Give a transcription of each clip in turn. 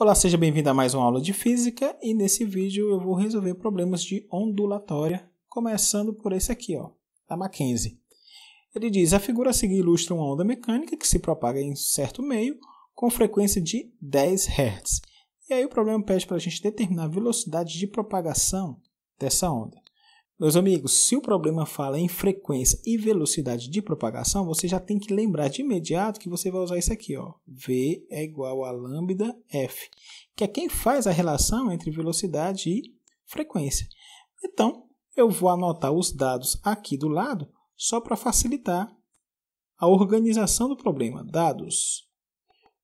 Olá, seja bem-vindo a mais uma aula de física e nesse vídeo eu vou resolver problemas de ondulatória, começando por esse aqui, ó, da Mackenzie. Ele diz: a figura a seguir ilustra uma onda mecânica que se propaga em certo meio com frequência de 10 Hz. E aí o problema pede para a gente determinar a velocidade de propagação dessa onda. Meus amigos, se o problema fala em frequência e velocidade de propagação, você já tem que lembrar de imediato que você vai usar isso aqui, ó. V é igual a lambda F, que é quem faz a relação entre velocidade e frequência. Então, eu vou anotar os dados aqui do lado só para facilitar a organização do problema. Dados.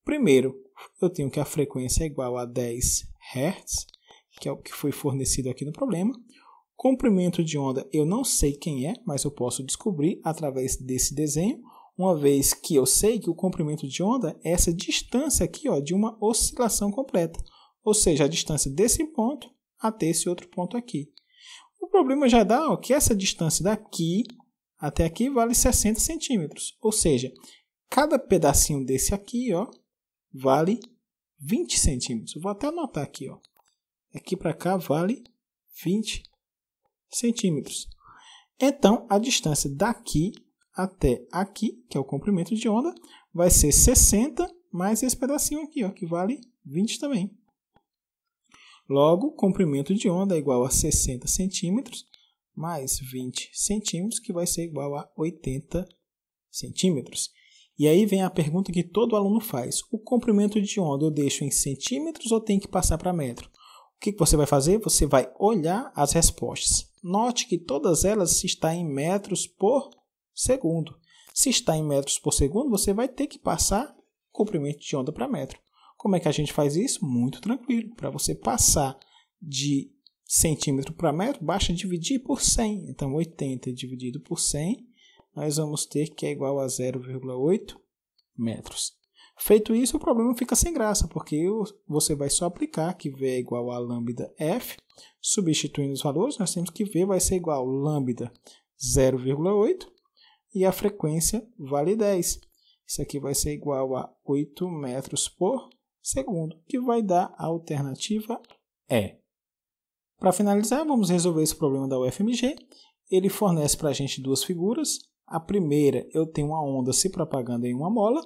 Primeiro, eu tenho que a frequência é igual a 10 Hz, que é o que foi fornecido aqui no problema. Comprimento de onda eu não sei quem é, mas eu posso descobrir através desse desenho, uma vez que eu sei que o comprimento de onda é essa distância aqui ó, de uma oscilação completa, ou seja, a distância desse ponto até esse outro ponto aqui. O problema já dá ó, que essa distância daqui até aqui vale 60 centímetros, ou seja, cada pedacinho desse aqui ó, vale 20 centímetros. Vou até anotar aqui, ó. Aqui para cá vale 20 centímetros. Então, a distância daqui até aqui, que é o comprimento de onda, vai ser 60 mais esse pedacinho aqui, ó, que vale 20 também. Logo, comprimento de onda é igual a 60 centímetros mais 20 centímetros, que vai ser igual a 80 centímetros. E aí vem a pergunta que todo aluno faz: o comprimento de onda eu deixo em centímetros ou tem que passar para metro? O que você vai fazer? Você vai olhar as respostas. Note que todas elas estão em metros por segundo. Se está em metros por segundo, você vai ter que passar comprimento de onda para metro. Como é que a gente faz isso? Muito tranquilo. Para você passar de centímetro para metro, basta dividir por 100. Então, 80 dividido por 100, nós vamos ter que é igual a 0,8 metros. Feito isso, o problema fica sem graça, porque você vai só aplicar que V é igual a lambda F, substituindo os valores, nós temos que V vai ser igual a lambda 0,8 e a frequência vale 10. Isso aqui vai ser igual a 8 metros por segundo, que vai dar a alternativa E. Para finalizar, vamos resolver esse problema da UFMG. Ele fornece para a gente duas figuras. A primeira, eu tenho uma onda se propagando em uma mola.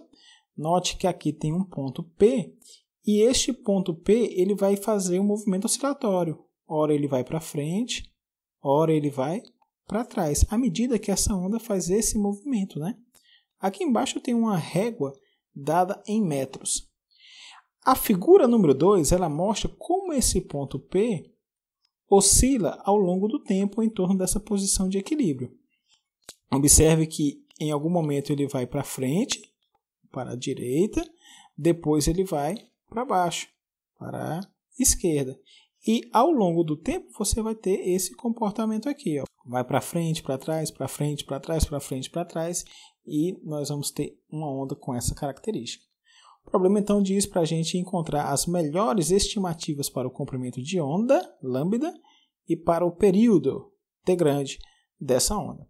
Note que aqui tem um ponto P e este ponto P ele vai fazer um movimento oscilatório. Ora ele vai para frente, ora ele vai para trás, à medida que essa onda faz esse movimento. Né? Aqui embaixo tem uma régua dada em metros. A figura número 2 ela mostra como esse ponto P oscila ao longo do tempo em torno dessa posição de equilíbrio. Observe que em algum momento ele vai para frente, para a direita, depois ele vai para baixo, para a esquerda. E ao longo do tempo você vai ter esse comportamento aqui, ó. Vai para frente, para trás, para frente, para trás, para frente, para trás, e nós vamos ter uma onda com essa característica. O problema então diz para a gente encontrar as melhores estimativas para o comprimento de onda, lambda, e para o período T grande dessa onda.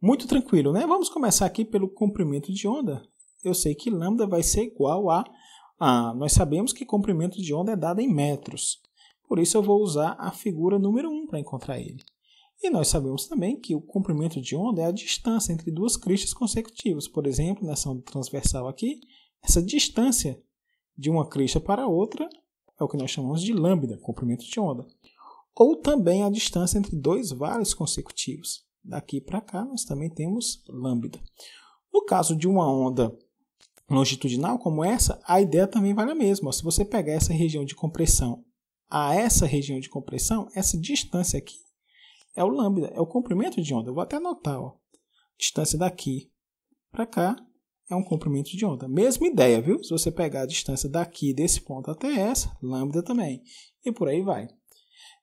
Muito tranquilo, né? Vamos começar aqui pelo comprimento de onda, eu sei que lambda vai ser igual a, a... Nós sabemos que comprimento de onda é dado em metros. Por isso eu vou usar a figura número 1 para encontrar ele. E nós sabemos também que o comprimento de onda é a distância entre duas cristas consecutivas. Por exemplo, nessa onda transversal aqui, essa distância de uma crista para outra é o que nós chamamos de lambda, comprimento de onda. Ou também a distância entre dois vales consecutivos. Daqui para cá nós também temos lambda. No caso de uma onda longitudinal como essa, a ideia também vale a mesma. se você pegar essa região de compressão a essa região de compressão, essa distância aqui é o lambda, é o comprimento de onda. Eu vou até anotar, ó. Distância daqui para cá é um comprimento de onda. Mesma ideia, viu? Se você pegar a distância daqui desse ponto até essa, lambda também. E por aí vai.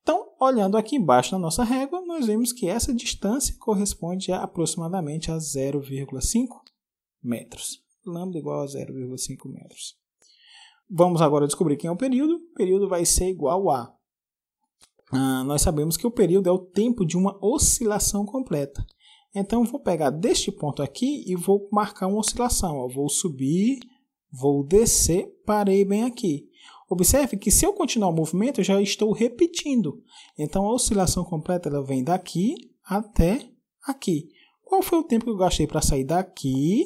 Então, olhando aqui embaixo na nossa régua, nós vemos que essa distância corresponde a aproximadamente a 0,5 metros lambda igual a 0,5 metros. Vamos agora descobrir quem é o período. O período vai ser igual a. Ah, nós sabemos que o período é o tempo de uma oscilação completa. Então, vou pegar deste ponto aqui e vou marcar uma oscilação. Vou subir, vou descer, parei bem aqui. Observe que se eu continuar o movimento, eu já estou repetindo. Então, a oscilação completa ela vem daqui até aqui. Qual foi o tempo que eu gastei para sair daqui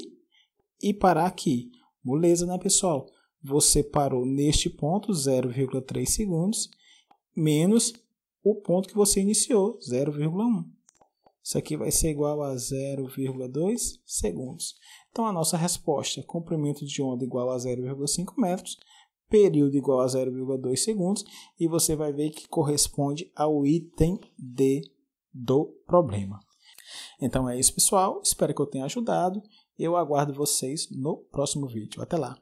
e parar aqui. Beleza, né, pessoal? Você parou neste ponto, 0,3 segundos, menos o ponto que você iniciou, 0,1. Isso aqui vai ser igual a 0,2 segundos. Então, a nossa resposta, é comprimento de onda igual a 0,5 metros, período igual a 0,2 segundos, e você vai ver que corresponde ao item D do problema. Então é isso, pessoal. Espero que eu tenha ajudado eu aguardo vocês no próximo vídeo. Até lá!